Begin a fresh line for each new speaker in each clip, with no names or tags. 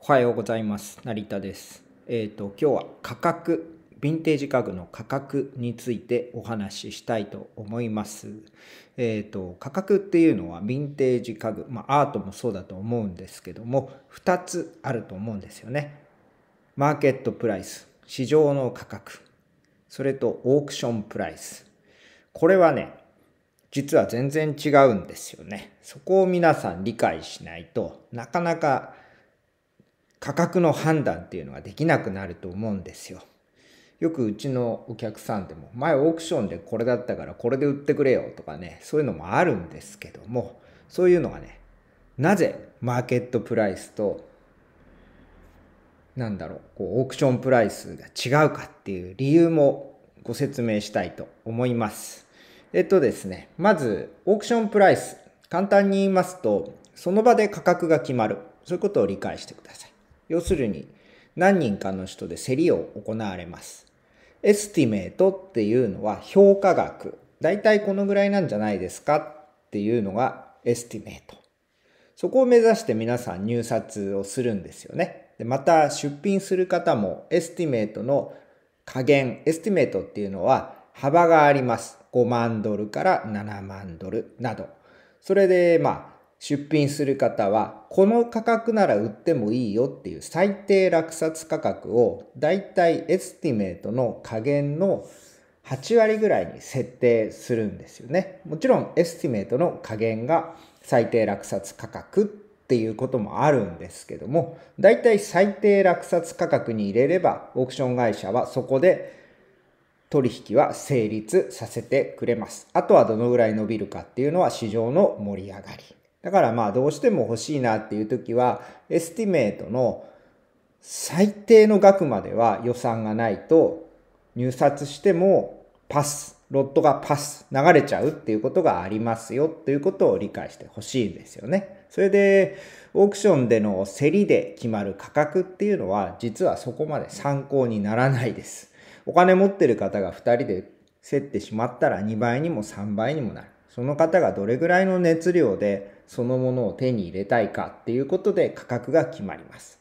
おはようございます。成田です。えっ、ー、と今日は価格ヴィンテージ家具の価格についてお話ししたいと思います。えっ、ー、と価格っていうのはヴィンテージ家具、まあ、アートもそうだと思うんですけども、2つあると思うんですよね。マーケットプライス、市場の価格、それとオークションプライス。これはね、実は全然違うんですよね。そこを皆さん理解しないとなかなか価格の判断っていうのができなくなると思うんですよ。よくうちのお客さんでも前オークションでこれだったからこれで売ってくれよとかねそういうのもあるんですけどもそういうのがねなぜマーケットプライスとなんだろうこうオークションプライスが違うかっていう理由もご説明したいと思います。えっとですねまずオークションプライス簡単に言いますとその場で価格が決まるそういうことを理解してください。要するに何人かの人で競りを行われます。エスティメートっていうのは評価額。だいたいこのぐらいなんじゃないですかっていうのがエスティメート。そこを目指して皆さん入札をするんですよね。でまた出品する方もエスティメートの加減、エスティメートっていうのは幅があります。5万ドルから7万ドルなど。それでまあ出品する方は、この価格なら売ってもいいよっていう最低落札価格を、だいたいエスティメートの加減の8割ぐらいに設定するんですよね。もちろんエスティメートの加減が最低落札価格っていうこともあるんですけども、だいたい最低落札価格に入れれば、オークション会社はそこで取引は成立させてくれます。あとはどのぐらい伸びるかっていうのは市場の盛り上がり。だからまあどうしても欲しいなっていう時は、エスティメートの最低の額までは予算がないと入札してもパス、ロットがパス、流れちゃうっていうことがありますよということを理解してほしいんですよね。それで、オークションでの競りで決まる価格っていうのは実はそこまで参考にならないです。お金持ってる方が2人で競ってしまったら2倍にも3倍にもなる。その方がどれぐらいの熱量でそのものを手に入れたいかっていうことで価格が決まります。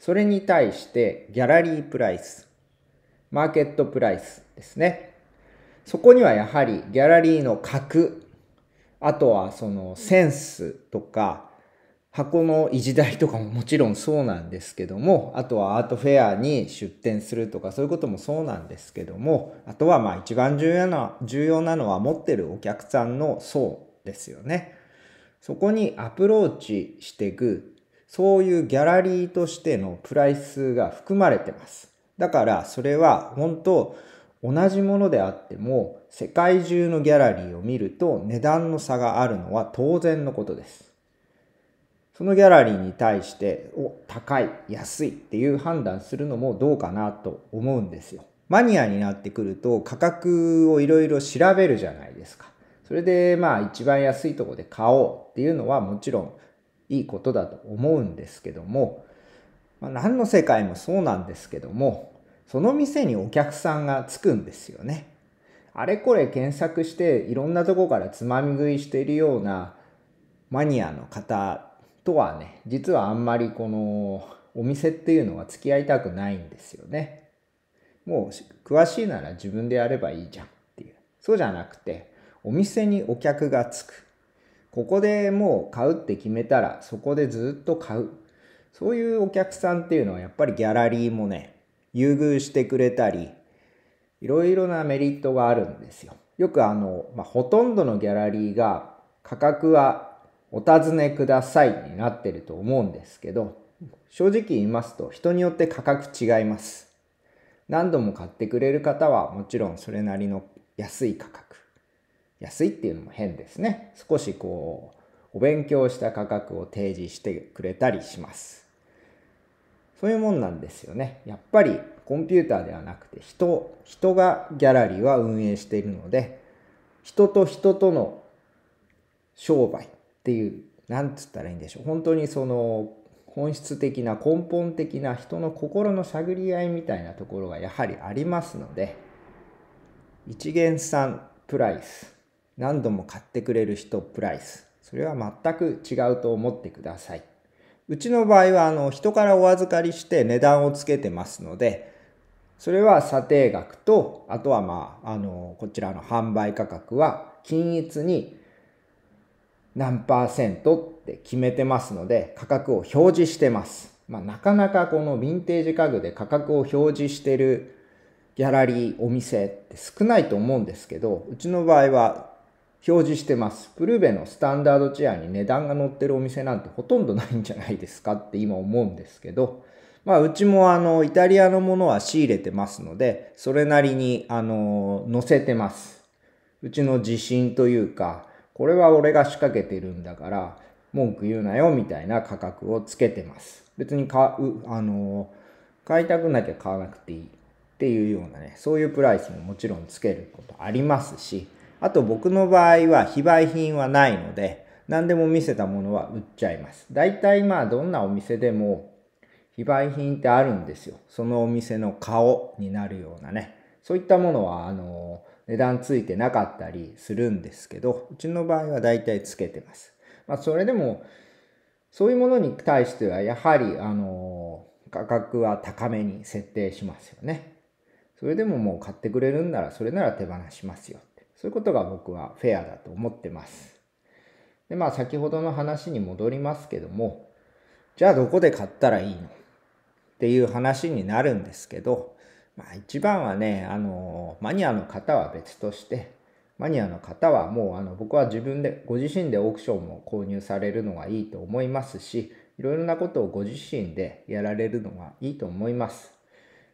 それに対してギャラリープライス、マーケットプライスですね。そこにはやはりギャラリーの格、あとはそのセンスとか箱の維持代とかももちろんそうなんですけども、あとはアートフェアに出展するとかそういうこともそうなんですけども、あとはまあ一番重要な重要なのは持ってるお客さんの層ですよね。そこにアプローチしていく、そういうギャラリーとしてのプライスが含まれてます。だからそれは本当同じものであっても世界中のギャラリーを見ると値段の差があるのは当然のことです。そのギャラリーに対してお高い安いっていう判断するのもどうかなと思うんですよ。マニアになってくると価格をいろいろ調べるじゃないですか。それでまあ一番安いとこで買おうっていうのはもちろんいいことだと思うんですけども、まあ、何の世界もそうなんですけども、その店にお客さんがつくんですよね。あれこれ検索していろんなとこからつまみ食いしているようなマニアの方とはね、実はあんまりこのお店っていうのは付き合いたくないんですよね。もう詳しいなら自分でやればいいじゃんっていう。そうじゃなくて、お店にお客がつく。ここでもう買うって決めたら、そこでずっと買う。そういうお客さんっていうのはやっぱりギャラリーもね、優遇してくれたり、いろいろなメリットがあるんですよ。よくあの、まあ、ほとんどのギャラリーが価格はお尋ねくださいになってると思うんですけど、正直言いますと人によって価格違います。何度も買ってくれる方はもちろんそれなりの安い価格。安いっていうのも変ですね。少しこう、お勉強した価格を提示してくれたりします。そういうもんなんですよね。やっぱりコンピューターではなくて人、人がギャラリーは運営しているので、人と人との商売っていう、なんつったらいいんでしょう。本当にその本質的な根本的な人の心の探り合いみたいなところがやはりありますので、一元さんプライス何度も買ってくれる人プライス。それは全く違うと思ってください。うちの場合はあの人からお預かりして値段をつけてますので、それは査定額と、あとはまあ、あの、こちらの販売価格は均一に何パーセントって決めてますので、価格を表示してます。まあ、なかなかこのヴィンテージ家具で価格を表示してるギャラリー、お店って少ないと思うんですけど、うちの場合は表示してます。プルーベのスタンダードチェアに値段が載ってるお店なんてほとんどないんじゃないですかって今思うんですけど、まあうちもあのイタリアのものは仕入れてますので、それなりにあの載せてます。うちの自信というか、これは俺が仕掛けてるんだから、文句言うなよみたいな価格をつけてます。別に買う、あの、買いたくなきゃ買わなくていいっていうようなね、そういうプライスももちろんつけることありますし、あと僕の場合は非売品はないので、何でも見せたものは売っちゃいます。大体まあどんなお店でも非売品ってあるんですよ。そのお店の顔になるようなね。そういったものはあの値段ついてなかったりするんですけど、うちの場合は大体つけてます。まあそれでもそういうものに対してはやはりあの価格は高めに設定しますよね。それでももう買ってくれるんならそれなら手放しますよそういうことが僕はフェアだと思ってます。で、まあ先ほどの話に戻りますけども、じゃあどこで買ったらいいのっていう話になるんですけど、まあ一番はね、あの、マニアの方は別として、マニアの方はもうあの僕は自分で、ご自身でオークションも購入されるのがいいと思いますし、いろいろなことをご自身でやられるのがいいと思います。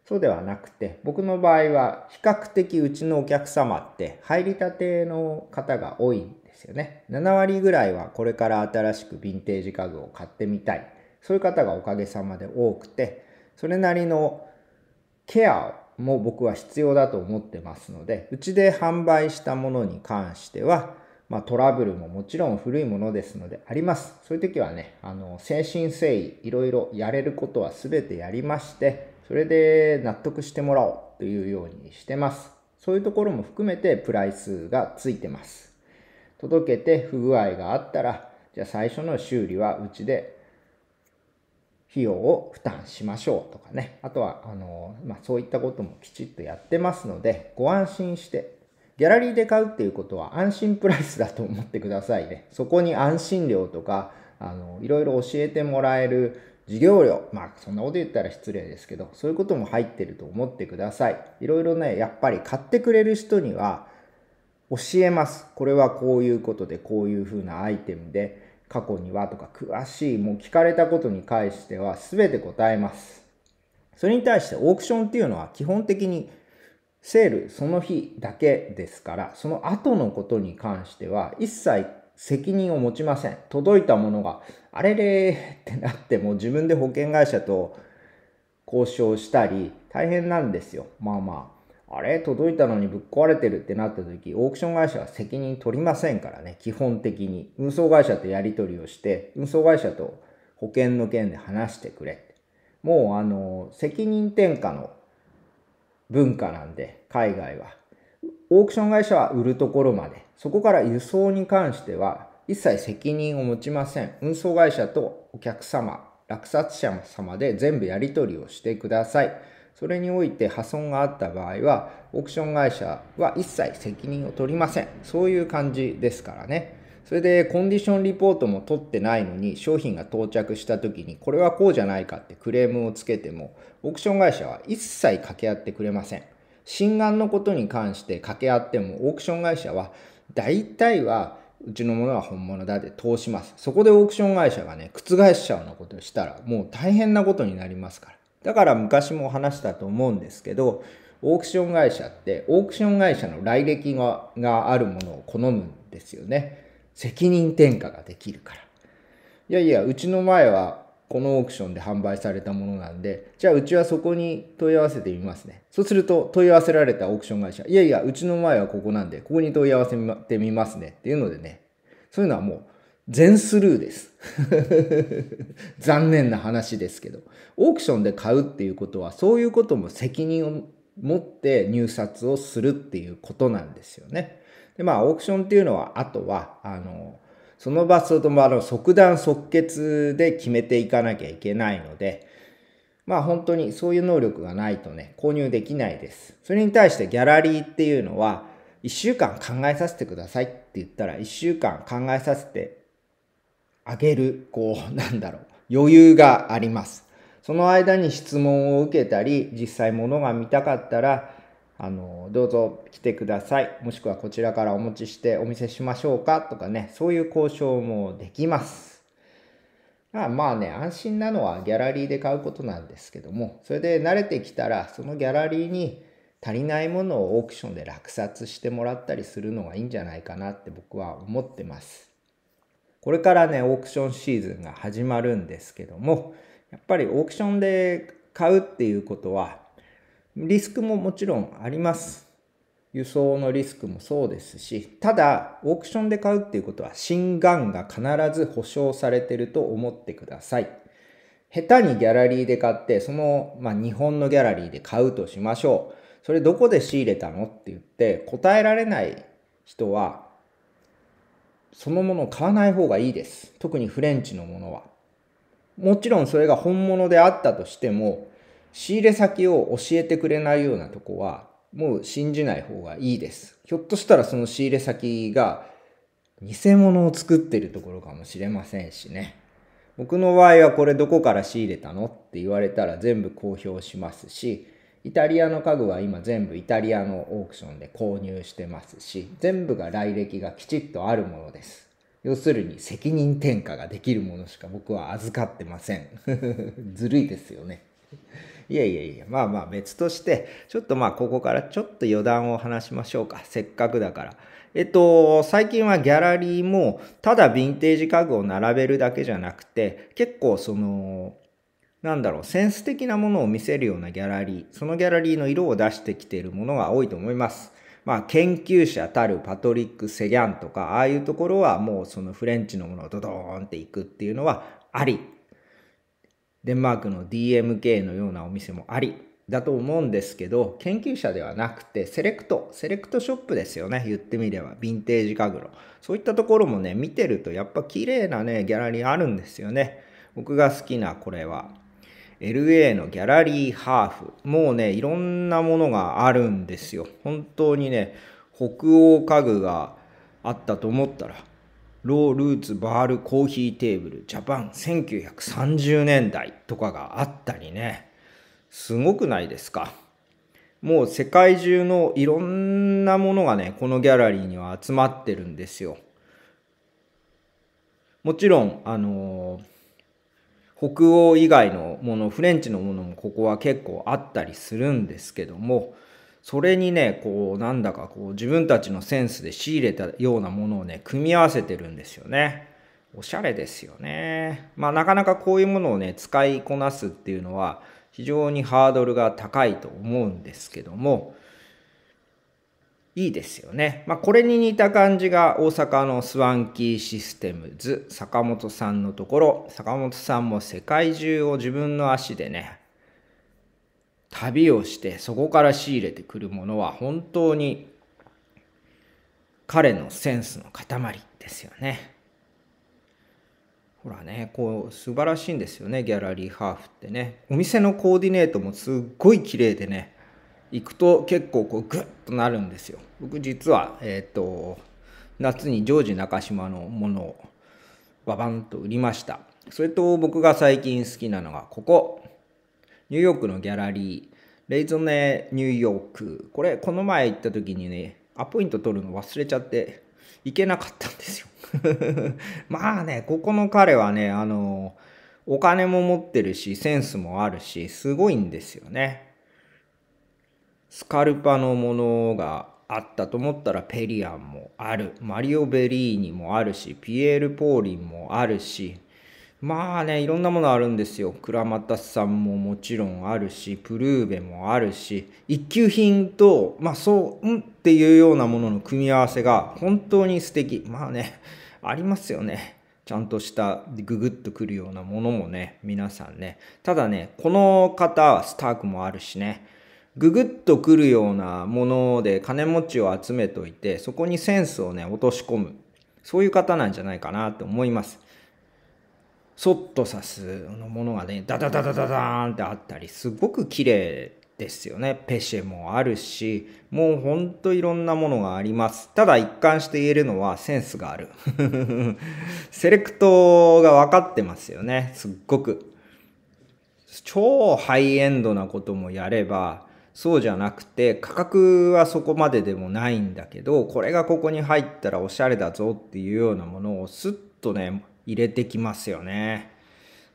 そうではなくて、僕の場合は比較的うちのお客様って入りたての方が多いんですよね。7割ぐらいはこれから新しくヴィンテージ家具を買ってみたい。そういう方がおかげさまで多くて、それなりのケアも僕は必要だと思ってますので、うちで販売したものに関しては、まあ、トラブルももちろん古いものですのであります。そういう時はね、あの、誠心誠意いろいろやれることは全てやりまして、それで納得してもらおうというようにしてます。そういうところも含めてプライスがついてます。届けて不具合があったら、じゃあ最初の修理はうちで費用を負担しましょうとかね。あとは、あの、まあ、そういったこともきちっとやってますので、ご安心して、ギャラリーで買うっていうことは安心プライスだと思ってくださいね。そこに安心料とか、あの、いろいろ教えてもらえる授業料、まあそんなこと言ったら失礼ですけど、そういうことも入ってると思ってください。いろいろね、やっぱり買ってくれる人には教えます。これはこういうことで、こういうふうなアイテムで、過去にはとか詳しい、もう聞かれたことに関しては全て答えます。それに対してオークションっていうのは基本的にセールその日だけですから、その後のことに関しては一切責任を持ちません。届いたものがあれれってなっても自分で保険会社と交渉したり大変なんですよ。まあまあ。あれ届いたのにぶっ壊れてるってなった時、オークション会社は責任取りませんからね、基本的に。運送会社とやり取りをして、運送会社と保険の件で話してくれって。もうあの、責任転嫁の文化なんで、海外は。オークション会社は売るところまで。そこから輸送に関しては、一切責任を持ちません。運送会社とお客様、落札者様で全部やり取りをしてください。それにおいて破損があった場合は、オークション会社は一切責任を取りません。そういう感じですからね。それでコンディションリポートも取ってないのに商品が到着した時にこれはこうじゃないかってクレームをつけてもオークション会社は一切掛け合ってくれません。心眼のことに関して掛け合ってもオークション会社は大体はうちのものは本物だて通します。そこでオークション会社がね、覆しちゃうようなことをしたら、もう大変なことになりますから。だから昔も話したと思うんですけど、オークション会社って、オークション会社の来歴ががあるものを好むんですよね。責任転嫁ができるから。いやいや、うちの前はこのオークションで販売されたものなんで、じゃあうちはそこに問い合わせてみますね。そうすると問い合わせられたオークション会社、いやいや、うちの前はここなんで、ここに問い合わせてみますねっていうのでね、そういうのはもう全スルーです。残念な話ですけど。オークションで買うっていうことは、そういうことも責任を持って入札をするっていうことなんですよね。で、まあ、オークションっていうのは、あとは、あの、その場とのあの即断即決で決めていかなきゃいけないので、まあ本当にそういう能力がないとね、購入できないです。それに対してギャラリーっていうのは、1週間考えさせてくださいって言ったら、1週間考えさせてあげる、こう、なんだろう、余裕があります。その間に質問を受けたり、実際物が見たかったら、あのどうぞ来てくださいもしくはこちらからお持ちしてお見せしましょうかとかねそういう交渉もできますあまあね安心なのはギャラリーで買うことなんですけどもそれで慣れてきたらそのギャラリーに足りないものをオークションで落札してもらったりするのがいいんじゃないかなって僕は思ってますこれからねオークションシーズンが始まるんですけどもやっぱりオークションで買うっていうことはリスクももちろんあります。輸送のリスクもそうですし、ただ、オークションで買うっていうことは、新眼が必ず保証されてると思ってください。下手にギャラリーで買って、その、まあ、日本のギャラリーで買うとしましょう。それどこで仕入れたのって言って、答えられない人は、そのものを買わない方がいいです。特にフレンチのものは。もちろんそれが本物であったとしても、仕入れ先を教えてくれないようなとこは、もう信じない方がいいです。ひょっとしたらその仕入れ先が偽物を作ってるところかもしれませんしね。僕の場合はこれどこから仕入れたのって言われたら全部公表しますし、イタリアの家具は今全部イタリアのオークションで購入してますし、全部が来歴がきちっとあるものです。要するに責任転嫁ができるものしか僕は預かってません。ずるいですよね。いやいやいや、まあまあ別として、ちょっとまあここからちょっと余談を話しましょうか。せっかくだから。えっと、最近はギャラリーも、ただヴィンテージ家具を並べるだけじゃなくて、結構その、なんだろう、センス的なものを見せるようなギャラリー、そのギャラリーの色を出してきているものが多いと思います。まあ、研究者たるパトリック・セギャンとか、ああいうところはもうそのフレンチのものをドドーンっていくっていうのはありデンマークの DMK のようなお店もありだと思うんですけど研究者ではなくてセレクトセレクトショップですよね言ってみればヴィンテージ家具のそういったところもね見てるとやっぱ綺麗なねギャラリーあるんですよね僕が好きなこれは LA のギャラリーハーフもうねいろんなものがあるんですよ本当にね北欧家具があったと思ったらロールーツバールコーヒーテーブルジャパン1930年代とかがあったりね、すごくないですか。もう世界中のいろんなものがね、このギャラリーには集まってるんですよ。もちろん、あの北欧以外のもの、フレンチのものもここは結構あったりするんですけども、それにね、こう、なんだかこう、自分たちのセンスで仕入れたようなものをね、組み合わせてるんですよね。おしゃれですよね。まあ、なかなかこういうものをね、使いこなすっていうのは、非常にハードルが高いと思うんですけども、いいですよね。まあ、これに似た感じが大阪のスワンキーシステムズ坂本さんのところ、坂本さんも世界中を自分の足でね、旅をしてそこから仕入れてくるものは本当に彼のセンスの塊ですよね。ほらね、こう素晴らしいんですよね、ギャラリーハーフってね。お店のコーディネートもすっごい綺麗でね、行くと結構こうグッとなるんですよ。僕実は、えっ、ー、と、夏にジョージ中島のものをババンと売りました。それと僕が最近好きなのがここ、ニューヨークのギャラリー、レイゾネニューヨーク。これ、この前行った時にね、アポイント取るの忘れちゃって、行けなかったんですよ。まあね、ここの彼はね、あの、お金も持ってるし、センスもあるし、すごいんですよね。スカルパのものがあったと思ったらペリアンもあるマリオ・ベリーニもあるしピエール・ポーリンもあるしまあね、いろんなものあるんですよ。倉俣さんももちろんあるし、プルーベもあるし、一級品と、まあそう、んっていうようなものの組み合わせが本当に素敵。まあね、ありますよね。ちゃんとしたググッとくるようなものもね、皆さんね。ただね、この方、スタークもあるしね。ググッとくるようなもので金持ちを集めといて、そこにセンスをね、落とし込む。そういう方なんじゃないかなと思います。そっと刺すものがねダダダダダダーンってあったりすごく綺麗ですよねペシェもあるしもうほんといろんなものがありますただ一貫して言えるのはセンスがある セレクトが分かってますよねすっごく超ハイエンドなこともやればそうじゃなくて価格はそこまででもないんだけどこれがここに入ったらおしゃれだぞっていうようなものをスッとね入れてきますよね。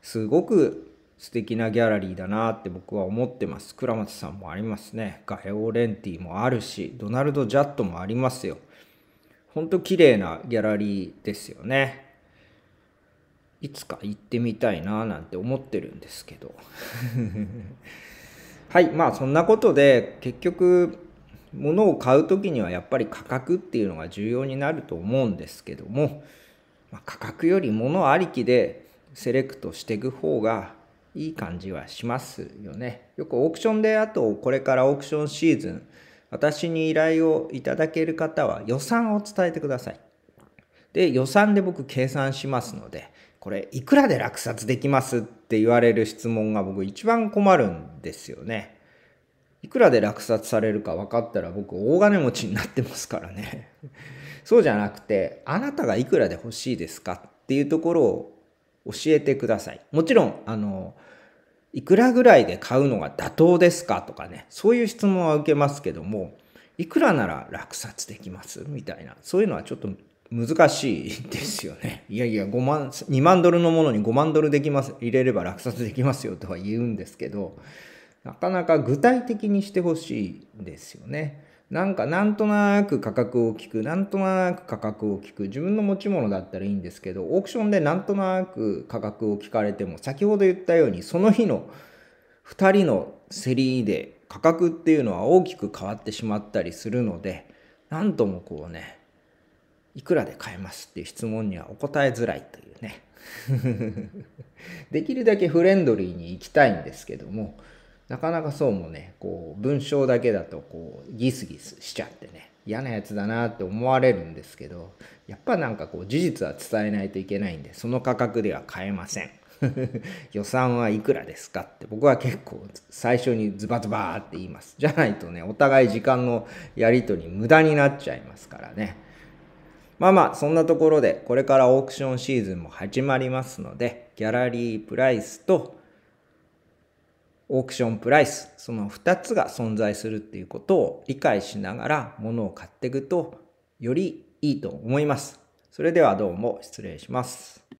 すごく素敵なギャラリーだなって僕は思ってます。倉松さんもありますね。ガエオ・レンティもあるし、ドナルド・ジャットもありますよ。ほんと綺麗なギャラリーですよね。いつか行ってみたいななんて思ってるんですけど。はい、まあそんなことで結局物を買う時にはやっぱり価格っていうのが重要になると思うんですけども、ま価格より物ありきでセレクトしていく方がいい感じはしますよね。よくオークションで、あとこれからオークションシーズン、私に依頼をいただける方は予算を伝えてください。で、予算で僕計算しますので、これいくらで落札できますって言われる質問が僕一番困るんですよね。いくらで落札されるか分かったら僕大金持ちになってますからね。そうじゃなくて、あなたがいくらで欲しいですかっていうところを教えてください。もちろん、あの、いくらぐらいで買うのが妥当ですかとかね、そういう質問は受けますけども、いくらなら落札できますみたいな、そういうのはちょっと難しいですよね。いやいや、5万、2万ドルのものに5万ドルできます、入れれば落札できますよとは言うんですけど、なかなか具体的にしてほしいですよね。なんかなんとなく価格を聞くなんとなく価格を聞く自分の持ち物だったらいいんですけどオークションでなんとなく価格を聞かれても先ほど言ったようにその日の2人の競りで価格っていうのは大きく変わってしまったりするので何ともこうねいくらで買えますっていう質問にはお答えづらいというね できるだけフレンドリーに行きたいんですけどもなかなかそうもね、こう、文章だけだと、こう、ギスギスしちゃってね、嫌なやつだなって思われるんですけど、やっぱなんかこう、事実は伝えないといけないんで、その価格では買えません。予算はいくらですかって僕は結構最初にズバズバーって言います。じゃないとね、お互い時間のやり取り無駄になっちゃいますからね。まあまあ、そんなところでこれからオークションシーズンも始まりますので、ギャラリープライスとオークションプライス、その2つが存在するっていうことを理解しながら物を買っていくとよりいいと思います。それではどうも失礼します。